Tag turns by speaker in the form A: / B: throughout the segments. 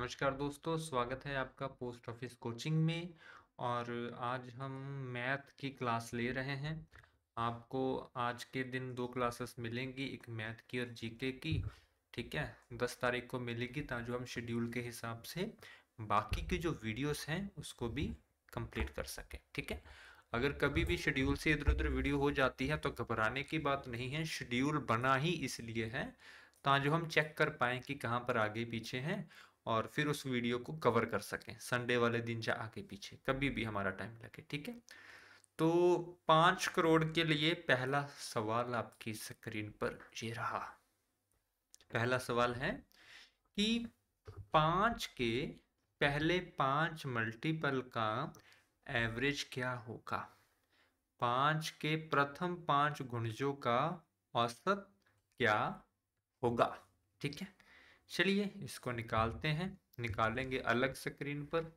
A: नमस्कार दोस्तों स्वागत है आपका पोस्ट ऑफिस कोचिंग में और आज हम मैथ की क्लास ले रहे हैं आपको आज के दिन दो क्लासेस मिलेंगी एक मैथ की और जीके की ठीक है दस तारीख को मिलेगी ताजो हम शेड्यूल के हिसाब से बाकी के जो वीडियोस हैं उसको भी कंप्लीट कर सकें ठीक है अगर कभी भी शेड्यूल से इधर उधर वीडियो हो जाती है तो घबराने की बात नहीं है शेड्यूल बना ही इसलिए है ताजो हम चेक कर पाएँ कि कहाँ पर आगे पीछे हैं और फिर उस वीडियो को कवर कर सकें संडे वाले दिन या आगे पीछे कभी भी हमारा टाइम लगे ठीक है तो पाँच करोड़ के लिए पहला सवाल आपकी स्क्रीन पर ये रहा पहला सवाल है कि पाँच के पहले पाँच मल्टीपल का एवरेज क्या होगा पाँच के प्रथम पाँच गुणजों का औसत क्या होगा ठीक है चलिए इसको निकालते हैं निकालेंगे अलग स्क्रीन पर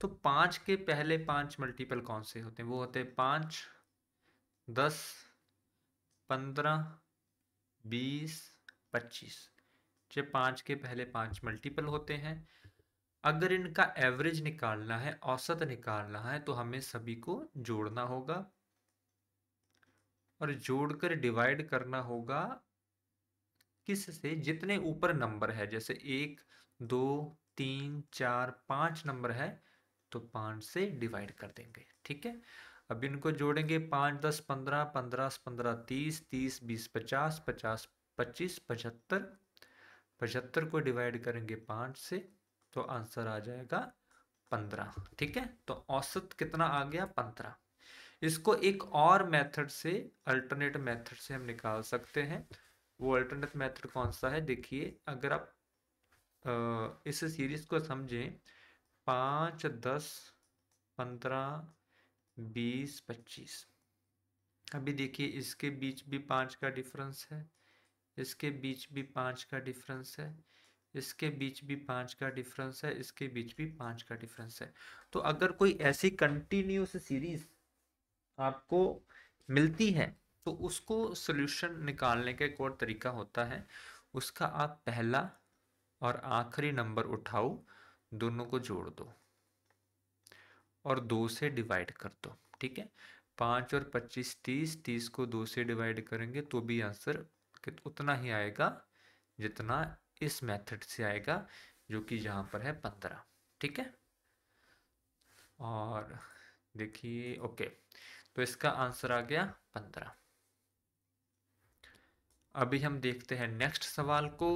A: तो पांच के पहले पांच मल्टीपल कौन से होते हैं वो होते हैं पांच दस पंद्रह बीस पच्चीस जब पांच के पहले पांच मल्टीपल होते हैं अगर इनका एवरेज निकालना है औसत निकालना है तो हमें सभी को जोड़ना होगा और जोड़कर डिवाइड करना होगा से जितने ऊपर नंबर है जैसे एक दो तीन चार पाँच नंबर है तो पांच से डिवाइड कर देंगे ठीक है अब इनको जोड़ेंगे पांच दस पंद्रह पंद्रह पंद्रह तीस तीस बीस पचास पचास पच्चीस पचहत्तर पचहत्तर को डिवाइड करेंगे पांच से तो आंसर आ जाएगा पंद्रह ठीक है तो औसत कितना आ गया पंद्रह इसको एक और मेथड से अल्टरनेट मेथड से हम निकाल सकते हैं वो अल्टरनेट मेथड कौन सा है देखिए अगर आप इस सीरीज को समझें पाँच दस पंद्रह बीस पच्चीस अभी देखिए इसके बीच भी पाँच का डिफरेंस है इसके बीच भी पाँच का डिफरेंस है इसके बीच भी पाँच का डिफरेंस है इसके बीच भी पाँच का डिफरेंस है तो अगर कोई ऐसी कंटिन्यूस सीरीज आपको मिलती है तो उसको सोल्यूशन निकालने का एक और तरीका होता है उसका आप पहला और आखिरी नंबर उठाओ दोनों को जोड़ दो और दो से डिवाइड कर दो ठीक है पाँच और पच्चीस तीस तीस को दो से डिवाइड करेंगे तो भी आंसर उतना ही आएगा जितना इस मेथड से आएगा जो कि यहाँ पर है पंद्रह ठीक है और देखिए ओके तो इसका आंसर आ गया पंद्रह अभी हम देखते हैं नेक्स्ट सवाल को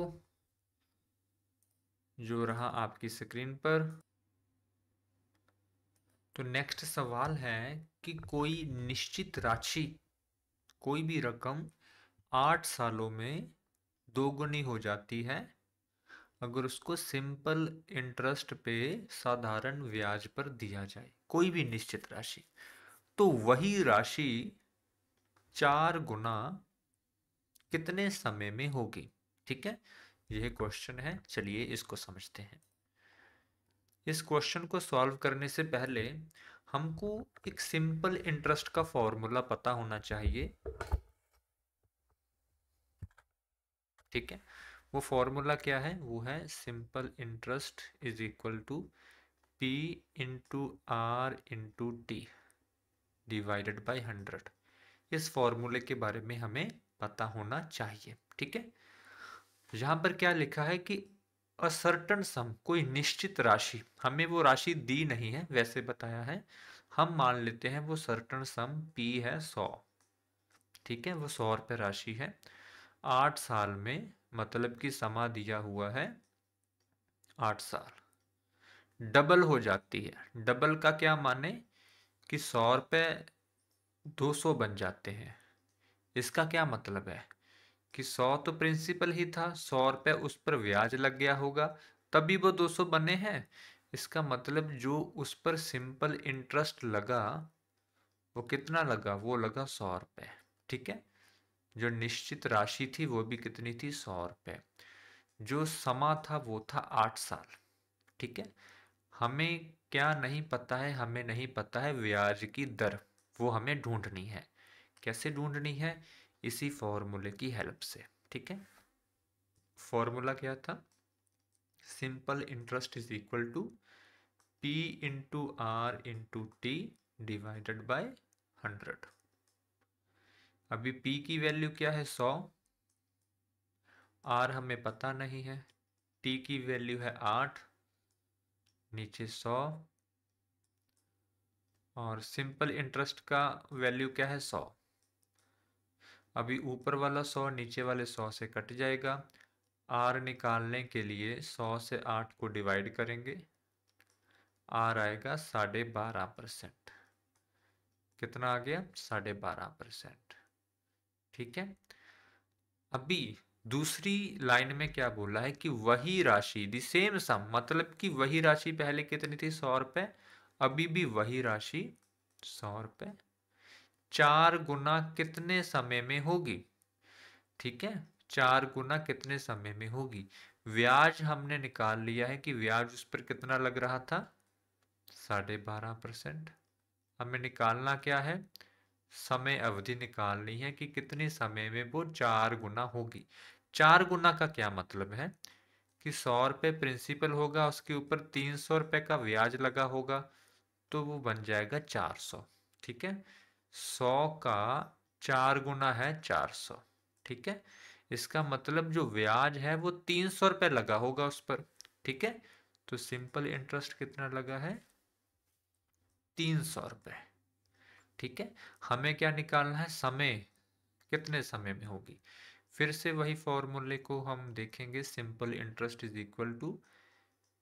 A: जो रहा आपकी स्क्रीन पर तो नेक्स्ट सवाल है कि कोई निश्चित राशि कोई भी रकम आठ सालों में दोगुनी हो जाती है अगर उसको सिंपल इंटरेस्ट पे साधारण ब्याज पर दिया जाए कोई भी निश्चित राशि तो वही राशि चार गुना कितने समय में होगी ठीक है यह क्वेश्चन है चलिए इसको समझते हैं इस क्वेश्चन को सॉल्व करने से पहले हमको एक सिंपल इंटरेस्ट का फॉर्मूला पता होना चाहिए ठीक है वो फॉर्मूला क्या है वो है simple interest is equal to P into R into T divided by hundred इस फॉर्मूले के बारे में हमें पता होना चाहिए ठीक है यहाँ पर क्या लिखा है कि असर्टन सम कोई निश्चित राशि हमें वो राशि दी नहीं है वैसे बताया है हम मान लेते हैं वो सर्टन सम पी है सौ ठीक है वो सौ रुपये राशि है आठ साल में मतलब कि समा दिया हुआ है आठ साल डबल हो जाती है डबल का क्या माने कि सौ रुपये दो सौ बन जाते हैं इसका क्या मतलब है कि सौ तो प्रिंसिपल ही था सौ रुपये उस पर ब्याज लग गया होगा तभी वो दो सौ बने हैं इसका मतलब जो उस पर सिंपल इंटरेस्ट लगा वो कितना लगा वो लगा सौ रुपये ठीक है जो निश्चित राशि थी वो भी कितनी थी सौ रुपये जो समा था वो था आठ साल ठीक है हमें क्या नहीं पता है हमें नहीं पता है ब्याज की दर वो हमें ढूंढनी है कैसे ढूंढनी है इसी फॉर्मूले की हेल्प से ठीक है फॉर्मूला क्या था simple interest is equal to P into R into T divided by hundred अभी पी की वैल्यू क्या है सौ आर हमें पता नहीं है टी की वैल्यू है आठ नीचे सौ और सिंपल इंटरेस्ट का वैल्यू क्या है सौ अभी ऊपर वाला सौ नीचे वाले सौ से कट जाएगा आर निकालने के लिए सौ से आठ को डिवाइड करेंगे आर आएगा साढ़े बारह परसेंट कितना आ गया साढ़े बारह परसेंट ठीक है अभी दूसरी लाइन में क्या बोला है कि वही राशि दी सेम सम मतलब कि वही राशि पहले कितनी थी सौ रुपए अभी भी वही राशि सौ रुपये चार गुना कितने समय में होगी ठीक है चार गुना कितने समय में होगी ब्याज हमने निकाल लिया है कि ब्याज उस पर कितना लग रहा था साढ़े बारह परसेंट हमें निकालना क्या है समय अवधि निकालनी है कि कितने समय में वो चार गुना होगी चार गुना का क्या मतलब है कि सौ रुपये प्रिंसिपल होगा उसके ऊपर तीन सौ रुपये का ब्याज लगा होगा तो वो बन जाएगा चार सौ ठीक है सौ का चार गुना है चार सौ ठीक है इसका मतलब जो ब्याज है वो तीन सौ रुपए लगा होगा उस पर ठीक है तो सिंपल इंटरेस्ट कितना लगा है तीन सौ रुपए ठीक है हमें क्या निकालना है समय कितने समय में होगी फिर से वही फॉर्मूले को हम देखेंगे simple interest is equal to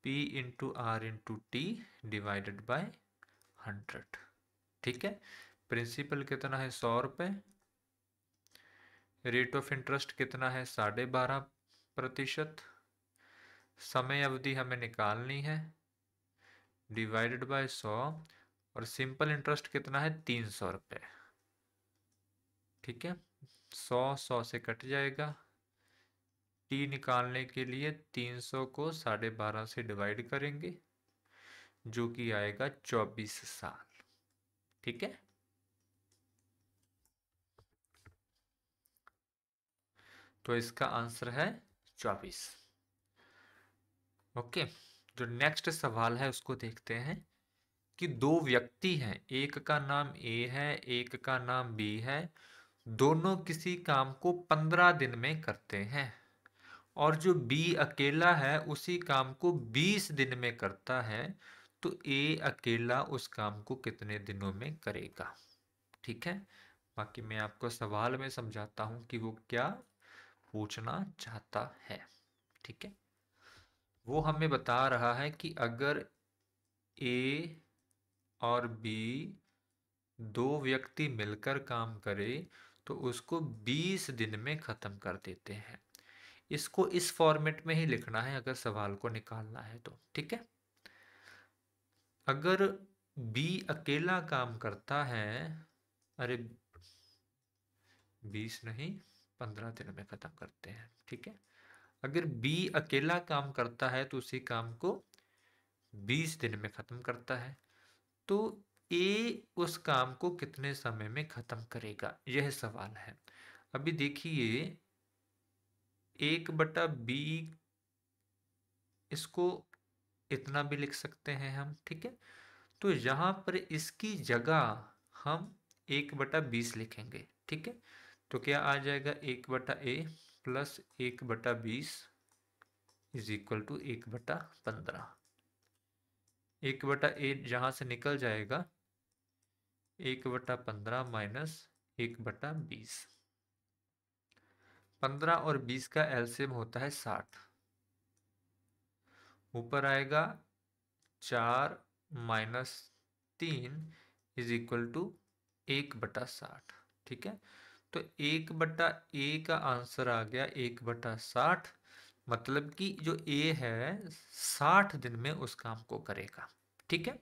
A: P into R into T divided by hundred ठीक है प्रिंसिपल कितना है सौ रुपये रेट ऑफ इंटरेस्ट कितना है साढ़े बारह प्रतिशत समय अवधि हमें निकालनी है डिवाइडेड बाय सौ और सिंपल इंटरेस्ट कितना है तीन सौ रुपये ठीक है सौ सौ से कट जाएगा टी निकालने के लिए तीन सौ को साढ़े बारह से डिवाइड करेंगे जो कि आएगा चौबीस साल ठीक है तो इसका आंसर है चौबीस ओके जो नेक्स्ट सवाल है उसको देखते हैं कि दो व्यक्ति हैं एक का नाम ए है एक का नाम बी है दोनों किसी काम को पंद्रह दिन में करते हैं और जो बी अकेला है उसी काम को बीस दिन में करता है तो ए अकेला उस काम को कितने दिनों में करेगा ठीक है बाकी मैं आपको सवाल में समझाता हूं कि वो क्या पूछना चाहता है ठीक है वो हमें बता रहा है कि अगर ए और बी दो व्यक्ति मिलकर काम करे तो उसको 20 दिन में ख़त्म कर देते हैं इसको इस फॉर्मेट में ही लिखना है अगर सवाल को निकालना है तो ठीक है अगर बी अकेला काम करता है अरे बीस नहीं पंद्रह दिन में ख़त्म करते हैं ठीक है अगर बी अकेला काम करता है तो उसी काम को बीस दिन में ख़त्म करता है तो ए उस काम को कितने समय में ख़त्म करेगा यह सवाल है अभी देखिए एक बटा बी इसको इतना भी लिख सकते हैं हम ठीक है तो यहाँ पर इसकी जगह हम एक बटा बीस लिखेंगे ठीक है तो क्या आ जाएगा एक बटा ए प्लस एक बटा बीस इज इक्वल टू एक बटा पंद्रह एक बटा ए जहां से निकल जाएगा एक बटा पंद्रह माइनस एक बटा बीस पंद्रह और बीस का एलसीएम होता है साठ ऊपर आएगा चार माइनस तीन इज इक्वल टू एक बटा साठ ठीक है तो एक बट्टा ए का आंसर आ गया एक बट्टा साठ मतलब कि जो ए है साठ दिन में उस काम को करेगा ठीक है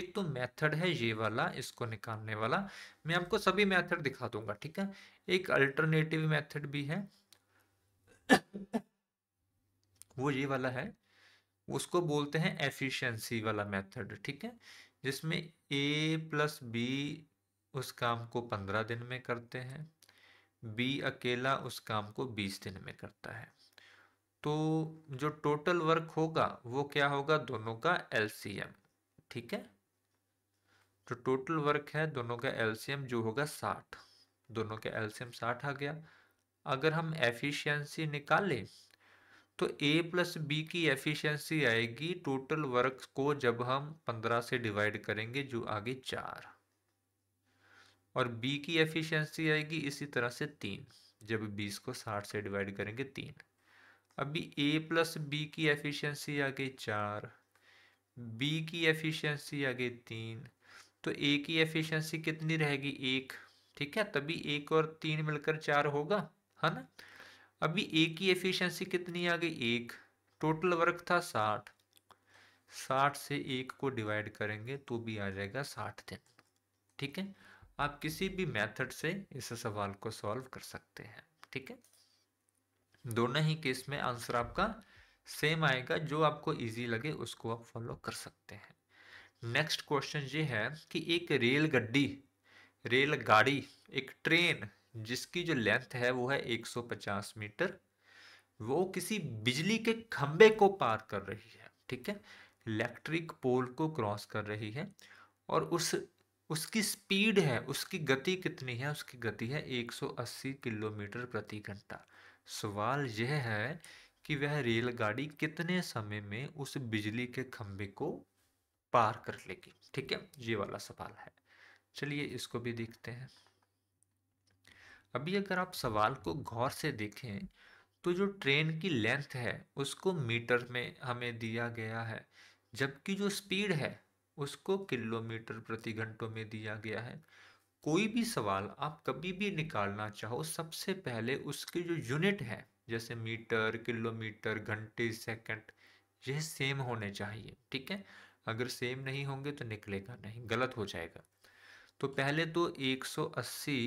A: एक तो मेथड है ये वाला इसको निकालने वाला मैं आपको सभी मेथड दिखा दूंगा ठीक है एक अल्टरनेटिव मेथड भी है वो ये वाला है उसको बोलते हैं एफिशिएंसी वाला मेथड ठीक है जिसमें ए प्लस बी उस काम को पंद्रह दिन में करते हैं बी अकेला उस काम को बीस दिन में करता है तो जो टोटल वर्क होगा वो क्या होगा दोनों का एलसीएम ठीक है जो टोटल वर्क है दोनों का एलसीएम जो होगा साठ दोनों का एलसीएम साठ आ गया अगर हम एफिशिएंसी निकालें तो ए प्लस बी की एफिशिएंसी आएगी टोटल वर्क को जब हम पंद्रह से डिवाइड करेंगे जो आगे चार और बी की एफिशिएंसी आएगी इसी तरह से तीन जब बीस को साठ से डिवाइड करेंगे तीन अभी ए प्लस बी की एफिशिएंसी आ गई चार बी की एफिशिएंसी आ गई तीन तो ए की एफिशिएंसी कितनी रहेगी एक ठीक है तभी एक और तीन मिलकर चार होगा है ना अभी ए की एफिशिएंसी कितनी आ गई एक टोटल वर्क था साठ साठ से एक को डिवाइड करेंगे तो भी आ जाएगा साठ दिन ठीक है आप किसी भी मेथड से इस सवाल को सॉल्व कर सकते हैं ठीक है दोनों ही केस में आंसर आपका सेम आएगा जो आपको इजी लगे उसको आप फॉलो कर सकते हैं नेक्स्ट क्वेश्चन ये है कि एक रेल रेलगाड़ी एक ट्रेन जिसकी जो लेंथ है वो है 150 मीटर वो किसी बिजली के खंबे को पार कर रही है ठीक है इलेक्ट्रिक पोल को क्रॉस कर रही है और उस उसकी स्पीड है उसकी गति कितनी है उसकी गति है 180 किलोमीटर प्रति घंटा सवाल यह है कि वह रेलगाड़ी कितने समय में उस बिजली के खंभे को पार कर लेगी ठीक है ये वाला सवाल है चलिए इसको भी देखते हैं अभी अगर आप सवाल को गौर से देखें तो जो ट्रेन की लेंथ है उसको मीटर में हमें दिया गया है जबकि जो स्पीड है उसको किलोमीटर प्रति घंटों में दिया गया है कोई भी सवाल आप कभी भी निकालना चाहो सबसे पहले उसके जो यूनिट है जैसे मीटर किलोमीटर घंटे सेकंड यह सेम होने चाहिए ठीक है अगर सेम नहीं होंगे तो निकलेगा नहीं गलत हो जाएगा तो पहले तो 180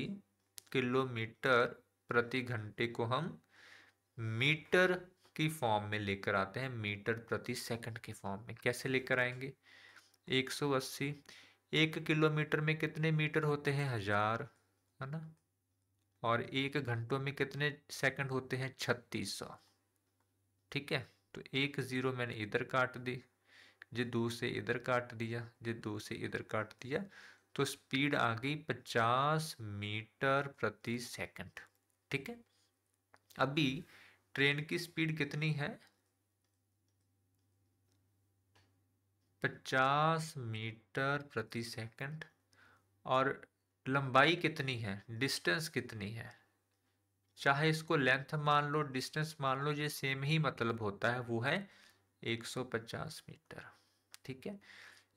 A: किलोमीटर प्रति घंटे को हम मीटर की फॉर्म में लेकर आते हैं मीटर प्रति सेकंड के फॉर्म में कैसे लेकर आएंगे एक सौ अस्सी एक किलोमीटर में कितने मीटर होते हैं हजार है ना और एक घंटों में कितने सेकंड होते हैं छत्तीस सौ ठीक है तो एक ज़ीरो मैंने इधर काट दी जे दो से इधर काट दिया जे दो से इधर काट दिया तो स्पीड आ गई पचास मीटर प्रति सेकंड ठीक है अभी ट्रेन की स्पीड कितनी है 50 मीटर प्रति सेकंड और लंबाई कितनी है डिस्टेंस कितनी है चाहे इसको लेंथ मान लो डिस्टेंस मान लो ये सेम ही मतलब होता है वो है 150 मीटर ठीक है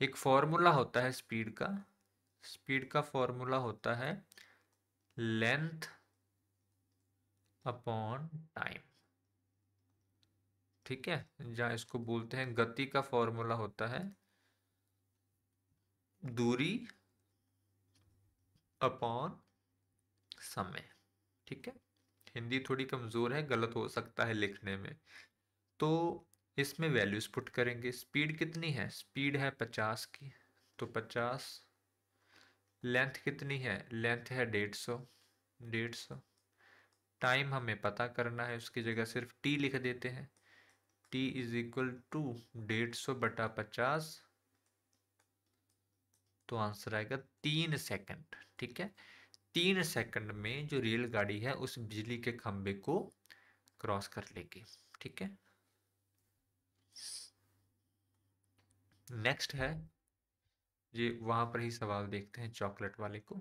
A: एक फॉर्मूला होता है स्पीड का स्पीड का फॉर्मूला होता है लेंथ अपॉन टाइम ठीक है जहाँ इसको बोलते हैं गति का फॉर्मूला होता है दूरी अपॉन समय ठीक है हिंदी थोड़ी कमज़ोर है गलत हो सकता है लिखने में तो इसमें वैल्यूज पुट करेंगे स्पीड कितनी है स्पीड है पचास की तो पचास लेंथ कितनी है लेंथ है डेढ़ सौ डेढ़ सौ टाइम हमें पता करना है उसकी जगह सिर्फ टी लिख देते हैं टी इज इक्वल टू डेढ़ सौ बटा पचास तो आंसर आएगा तीन सेकंड ठीक है तीन सेकंड में जो रेलगाड़ी है उस बिजली के खंभे को क्रॉस कर लेगी ठीक है नेक्स्ट है ये वहां पर ही सवाल देखते हैं चॉकलेट वाले को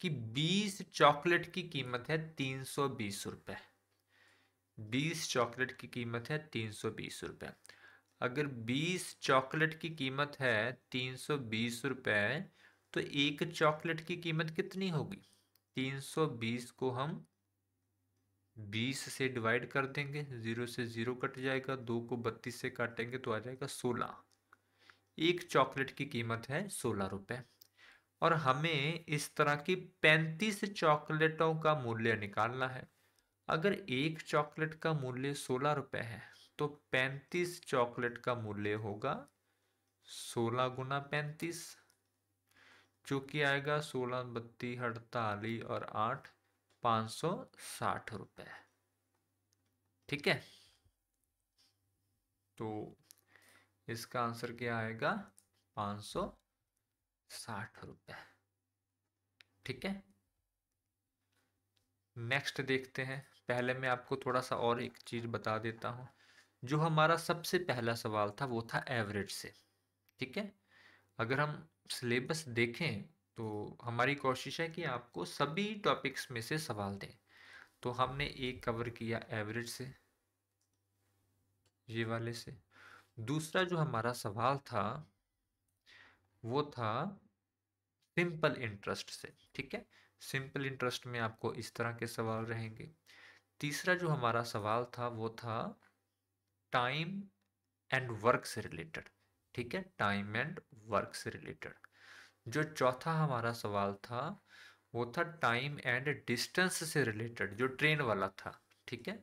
A: कि 20 चॉकलेट की कीमत है तीन सौ बीस रुपये बीस चॉकलेट की कीमत है तीन सौ बीस रुपये अगर बीस चॉकलेट की कीमत है तीन सौ बीस रुपये तो एक चॉकलेट की कीमत कितनी होगी तीन सौ बीस को हम बीस से डिवाइड कर देंगे ज़ीरो से ज़ीरो कट जाएगा दो को बत्तीस से काटेंगे तो आ जाएगा सोलह एक चॉकलेट की कीमत है सोलह रुपये और हमें इस तरह की पैंतीस चॉकलेटों का मूल्य निकालना है अगर एक चॉकलेट का मूल्य सोलह रुपये है तो पैंतीस चॉकलेट का मूल्य होगा सोलह गुना पैंतीस जो कि आएगा सोलह बत्ती अड़तालीस और आठ पांच सौ साठ रुपए ठीक है तो इसका आंसर क्या आएगा पांच सौ साठ रुपये ठीक है नेक्स्ट देखते हैं पहले मैं आपको थोड़ा सा और एक चीज़ बता देता हूँ जो हमारा सबसे पहला सवाल था वो था एवरेज से ठीक है अगर हम सिलेबस देखें तो हमारी कोशिश है कि आपको सभी टॉपिक्स में से सवाल दें तो हमने एक कवर किया एवरेज से ये वाले से दूसरा जो हमारा सवाल था वो था सिंपल इंटरेस्ट से ठीक है सिंपल इंटरेस्ट में आपको इस तरह के सवाल रहेंगे तीसरा जो हमारा सवाल था वो था टाइम एंड वर्क से रिलेटेड ठीक है टाइम एंड वर्क से रिलेटेड जो चौथा हमारा सवाल था वो था टाइम एंड डिस्टेंस से रिलेटेड जो ट्रेन वाला था ठीक है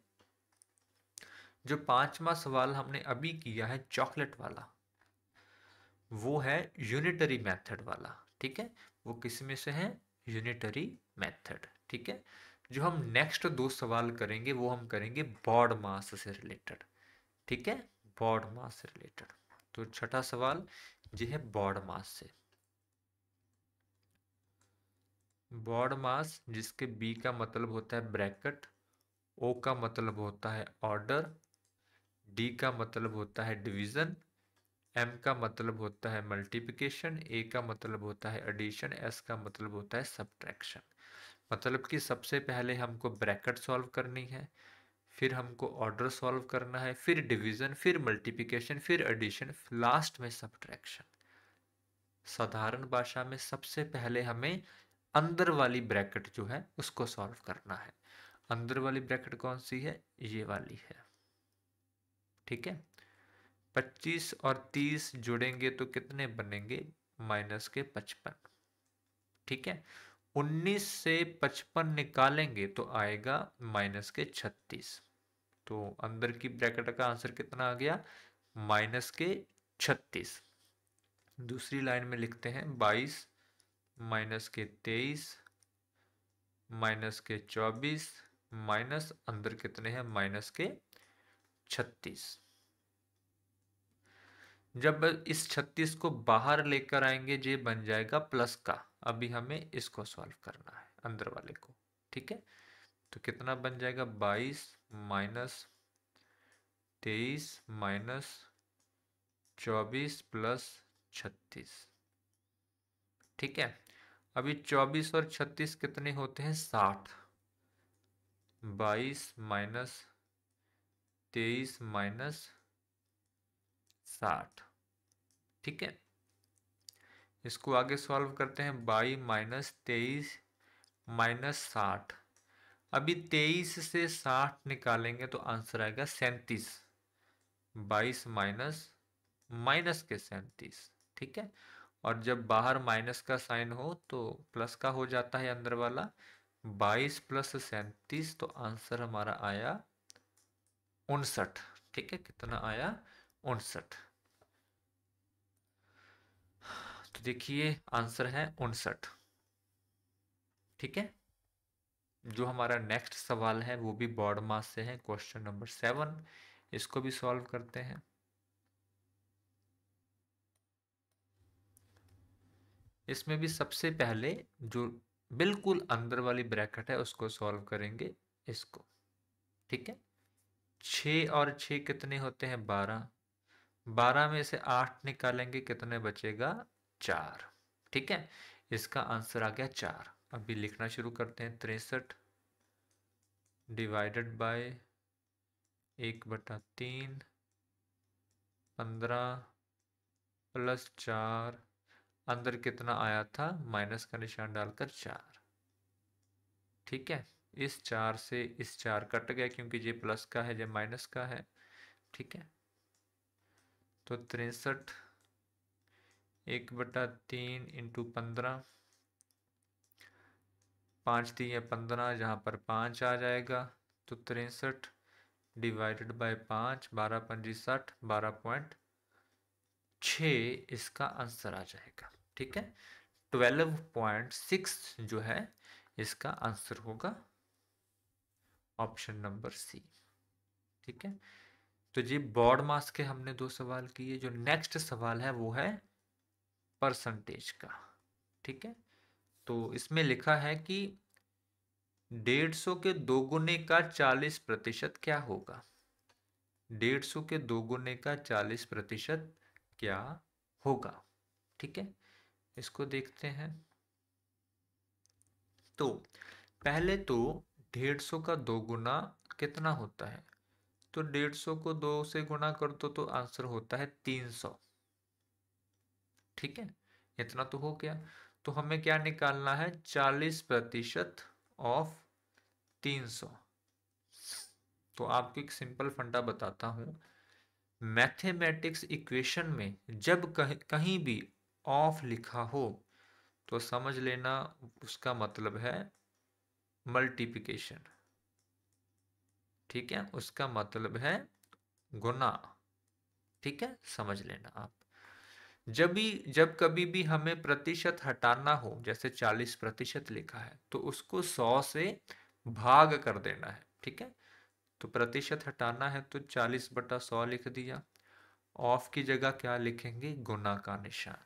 A: जो पांचवा सवाल हमने अभी किया है चॉकलेट वाला वो है यूनिटरी मेथड वाला ठीक है वो किस में से है यूनिटरी मेथड ठीक है जो हम नेक्स्ट दो सवाल करेंगे वो हम करेंगे बॉड मास से रिलेटेड ठीक है बॉड मास से रिलेटेड तो छठा सवाल जो है बॉड मास से बॉड मास जिसके बी का मतलब होता है ब्रैकेट ओ का मतलब होता है ऑर्डर डी का मतलब होता है डिवीजन एम का मतलब होता है मल्टीप्लिकेशन ए का मतलब होता है एडिशन एस का मतलब होता है सब्ट्रैक्शन मतलब कि सबसे पहले हमको ब्रैकेट सॉल्व करनी है फिर हमको ऑर्डर सॉल्व करना है फिर डिवीज़न फिर मल्टीप्लिकेशन फिर एडिशन लास्ट में सब्ट्रैक्शन साधारण भाषा में सबसे पहले हमें अंदर वाली ब्रैकेट जो है उसको सॉल्व करना है अंदर वाली ब्रैकेट कौन सी है ये वाली है ठीक है 25 और 30 जुड़ेंगे तो कितने बनेंगे माइनस के 55 ठीक है उन्नीस से पचपन निकालेंगे तो आएगा माइनस के छत्तीस तो अंदर की ब्रैकेट का आंसर कितना आ गया माइनस के छत्तीस दूसरी लाइन में लिखते हैं बाईस माइनस के तेईस माइनस के चौबीस माइनस अंदर कितने हैं माइनस के छत्तीस जब इस छत्तीस को बाहर लेकर आएंगे ये बन जाएगा प्लस का अभी हमें इसको सॉल्व करना है अंदर वाले को ठीक है तो कितना बन जाएगा बाईस माइनस तेईस माइनस चौबीस प्लस छत्तीस ठीक है अभी चौबीस और छत्तीस कितने होते हैं साठ बाईस माइनस तेईस माइनस साठ ठीक है इसको आगे सॉल्व करते हैं बाई माइनस तेईस माइनस साठ अभी तेईस से साठ निकालेंगे तो आंसर आएगा सैंतीस बाईस माइनस माइनस के सैंतीस ठीक है और जब बाहर माइनस का साइन हो तो प्लस का हो जाता है अंदर वाला बाईस प्लस सैंतीस तो आंसर हमारा आया उनसठ ठीक है कितना आया उनसठ तो देखिए आंसर है उनसठ ठीक है जो हमारा नेक्स्ट सवाल है वो भी बॉर्ड मास से है क्वेश्चन नंबर सेवन इसको भी सॉल्व करते हैं इसमें भी सबसे पहले जो बिल्कुल अंदर वाली ब्रैकेट है उसको सॉल्व करेंगे इसको ठीक है छ और छ कितने होते हैं बारह बारह में से आठ निकालेंगे कितने बचेगा चार ठीक है इसका आंसर आ गया चार अभी लिखना शुरू करते हैं तिरसठ डिवाइडेड बाय एक बटा तीन पंद्रह प्लस चार अंदर कितना आया था माइनस का निशान डालकर चार ठीक है इस चार से इस चार कट गया क्योंकि ये प्लस का है ये माइनस का है ठीक है तो तिरसठ एक बटा तीन इंटू पंद्रह पाँच तीन या पंद्रह जहाँ पर पाँच आ जाएगा तो तिरसठ डिवाइडेड बाय पाँच बारह पंजी साठ बारह पॉइंट छ इसका आंसर आ जाएगा ठीक है ट्वेल्व पॉइंट सिक्स जो है इसका आंसर होगा ऑप्शन नंबर सी ठीक है तो जी बॉर्ड मास के हमने दो सवाल किए जो नेक्स्ट सवाल है वो है परसेंटेज का ठीक है तो इसमें लिखा है कि डेढ़ सौ के दोगुने का चालीस प्रतिशत क्या होगा डेढ़ सौ के दोगुने का चालीस प्रतिशत क्या होगा ठीक है इसको देखते हैं तो पहले तो डेढ़ सौ का दो गुना कितना होता है तो डेढ़ सौ को दो से गुना कर दो तो आंसर होता है तीन सौ ठीक है इतना तो हो गया तो हमें क्या निकालना है चालीस प्रतिशत ऑफ तीन सौ तो आपको एक सिंपल फंडा बताता हूं मैथमेटिक्स इक्वेशन में जब कह, कहीं भी ऑफ लिखा हो तो समझ लेना उसका मतलब है मल्टीप्लिकेशन ठीक है उसका मतलब है गुना ठीक है समझ लेना आप जब भी जब कभी भी हमें प्रतिशत हटाना हो जैसे चालीस प्रतिशत लिखा है तो उसको सौ से भाग कर देना है ठीक है तो प्रतिशत हटाना है तो चालीस बटा सौ लिख दिया ऑफ की जगह क्या लिखेंगे गुना का निशान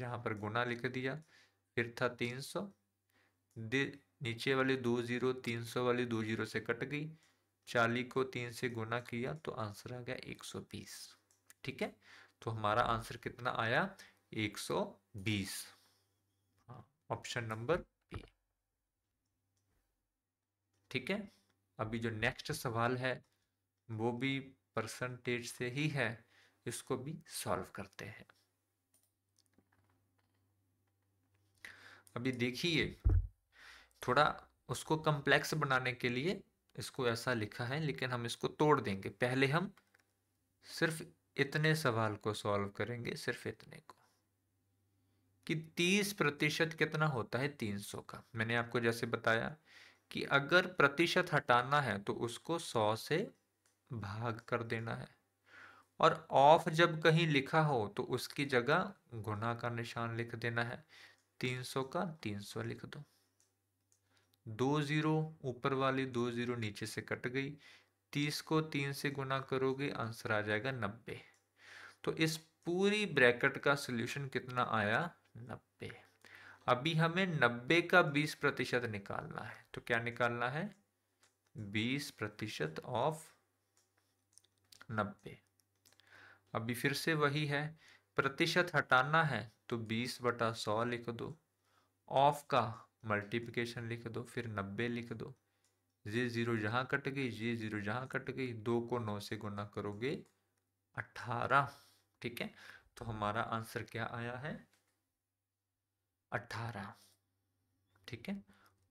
A: यहाँ पर गुना लिख दिया फिर था तीन सौ नीचे वाली दो जीरो तीन सौ वाली दो जीरो से कट गई चालीस को तीन से गुना किया तो आंसर आ गया एक सौ बीस ठीक है तो हमारा आंसर कितना आया 120 ऑप्शन नंबर बी ठीक है अभी जो नेक्स्ट सवाल है वो भी परसेंटेज से ही है इसको भी सॉल्व करते हैं अभी देखिए थोड़ा उसको कंप्लेक्स बनाने के लिए इसको ऐसा लिखा है लेकिन हम इसको तोड़ देंगे पहले हम सिर्फ इतने सवाल को सॉल्व करेंगे सिर्फ इतने को कि 30 प्रतिशत कितना होता है 300 का मैंने आपको जैसे बताया कि अगर प्रतिशत हटाना है तो उसको 100 से भाग कर देना है और ऑफ जब कहीं लिखा हो तो उसकी जगह गुना का निशान लिख देना है 300 का 300 लिख दो दो जीरो ऊपर वाली दो जीरो नीचे से कट गई तीस को तीन से गुना करोगे आंसर आ जाएगा नब्बे तो इस पूरी ब्रैकेट का सोल्यूशन कितना आया नब्बे अभी हमें नब्बे का बीस प्रतिशत निकालना है तो क्या निकालना है बीस प्रतिशत ऑफ नब्बे अभी फिर से वही है प्रतिशत हटाना है तो बीस बटा सौ लिख दो ऑफ का मल्टीप्लिकेशन लिख दो फिर नब्बे लिख दो ये ज़ीरो जहां कट गई ये ज़ीरो जहां कट गई दो को नौ से गुना करोगे अठारह ठीक है तो हमारा आंसर क्या आया है अठारह ठीक है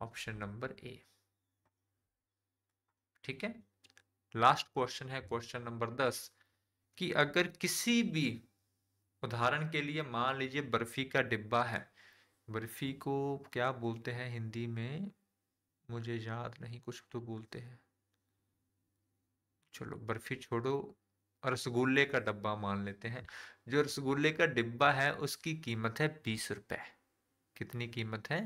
A: ऑप्शन नंबर ए ठीक है लास्ट क्वेश्चन है क्वेश्चन नंबर दस कि अगर किसी भी उदाहरण के लिए मान लीजिए बर्फी का डिब्बा है बर्फी को क्या बोलते हैं हिंदी में मुझे याद नहीं कुछ तो बोलते हैं चलो बर्फी छोड़ो रसगुल्ले का डब्बा मान लेते हैं जो रसगुल्ले का डिब्बा है उसकी कीमत है बीस रुपये कितनी कीमत है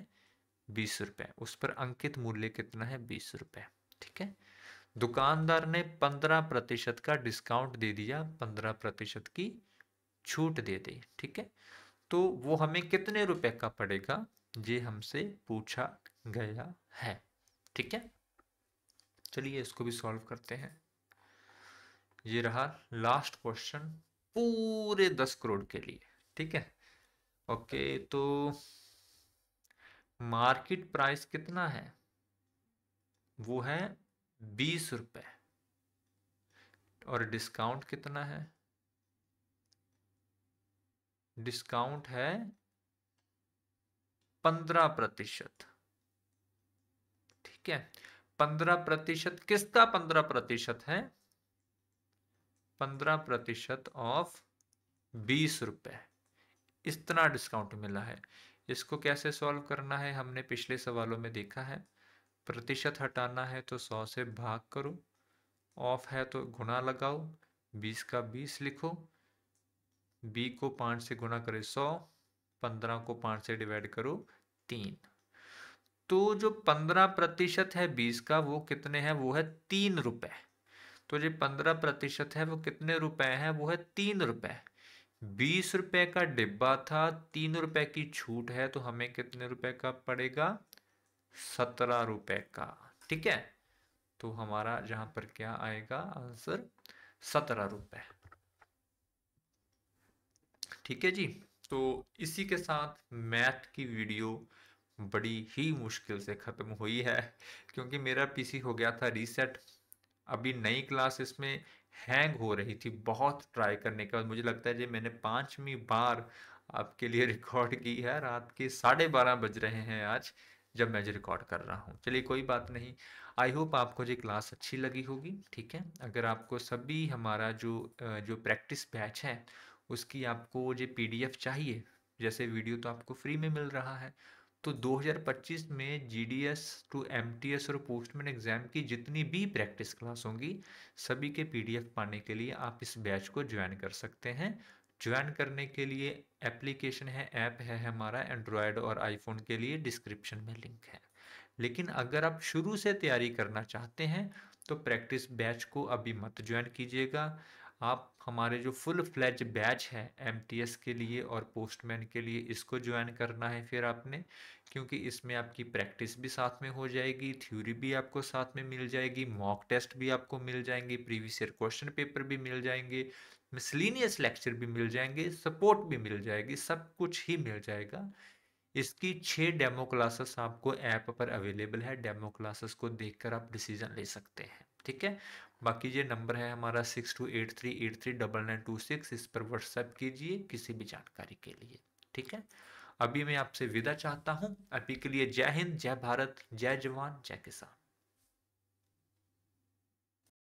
A: बीस रुपये उस पर अंकित मूल्य कितना है बीस रुपये ठीक है दुकानदार ने पंद्रह प्रतिशत का डिस्काउंट दे दिया पंद्रह प्रतिशत की छूट दे दी ठीक है तो वो हमें कितने रुपए का पड़ेगा ये हमसे पूछा गया है ठीक है चलिए इसको भी सॉल्व करते हैं ये रहा लास्ट क्वेश्चन पूरे दस करोड़ के लिए ठीक है ओके तो मार्केट प्राइस कितना है वो है बीस रुपये और डिस्काउंट कितना है डिस्काउंट है पंद्रह प्रतिशत ठीक है पंद्रह प्रतिशत किसका पंद्रह प्रतिशत है पंद्रह प्रतिशत ऑफ बीस रुपये इस तरह डिस्काउंट मिला है इसको कैसे सॉल्व करना है हमने पिछले सवालों में देखा है प्रतिशत हटाना है तो सौ से भाग करो ऑफ है तो गुणा लगाओ बीस का बीस लिखो बी को पाँच से गुणा करे सौ पंद्रह को पाँच से डिवाइड करो तीन तो जो पंद्रह प्रतिशत है बीस का वो कितने हैं वो है तीन रुपये तो जो पंद्रह प्रतिशत है वो कितने रुपए हैं वो है तीन रुपए बीस रुपए का डिब्बा था तीन रुपए की छूट है तो हमें कितने रुपए का पड़ेगा सत्रह रुपए का ठीक है तो हमारा जहां पर क्या आएगा आंसर सत्रह रुपए ठीक है जी तो इसी के साथ मैथ की वीडियो बड़ी ही मुश्किल से ख़त्म हुई है क्योंकि मेरा पीसी हो गया था रीसेट अभी नई क्लास इसमें हैंग हो रही थी बहुत ट्राई करने के बाद मुझे लगता है जी मैंने पाँचवीं बार आपके लिए रिकॉर्ड की है रात के साढ़े बारह बज रहे हैं आज जब मैं जो रिकॉर्ड कर रहा हूँ चलिए कोई बात नहीं आई होप आपको जी क्लास अच्छी लगी होगी ठीक है अगर आपको सभी हमारा जो जो प्रैक्टिस बैच है उसकी आपको जो पीडीएफ चाहिए जैसे वीडियो तो आपको फ्री में मिल रहा है तो 2025 में G D S to M T S और पोस्टमैन एग्ज़ाम की जितनी भी प्रैक्टिस क्लास होंगी सभी के पीडीएफ पाने के लिए आप इस बैच को ज्वाइन कर सकते हैं ज्वाइन करने के लिए एप्लीकेशन है ऐप है हमारा एंड्रॉयड और आईफोन के लिए डिस्क्रिप्शन में लिंक है लेकिन अगर आप शुरू से तैयारी करना चाहते हैं तो प्रैक्टिस बैच को अभी मत ज्वाइन कीजिएगा आप हमारे जो फुल फ्लैज बैच है एम के लिए और पोस्टमैन के लिए इसको ज्वाइन करना है फिर आपने क्योंकि इसमें आपकी प्रैक्टिस भी साथ में हो जाएगी थ्योरी भी आपको साथ में मिल जाएगी मॉक टेस्ट भी आपको मिल जाएंगे प्रीवियस ईयर क्वेश्चन पेपर भी मिल जाएंगे मिसलिनियस लेक्चर भी मिल जाएंगे सपोर्ट भी मिल जाएगी सब कुछ ही मिल जाएगा इसकी छः डेमो क्लासेस आपको ऐप पर अवेलेबल है डेमो क्लासेस को देखकर आप डिसीजन ले सकते हैं ठीक है बाकी ये नंबर है हमारा six two eight three eight three double nine two six इस पर व्हाट्सएप कीजिए किसी भी जानकारी के लिए ठीक है अभी मैं आपसे विदा चाहता हूँ अभी के लिए जय हिंद जय भारत जय जवान जय किसान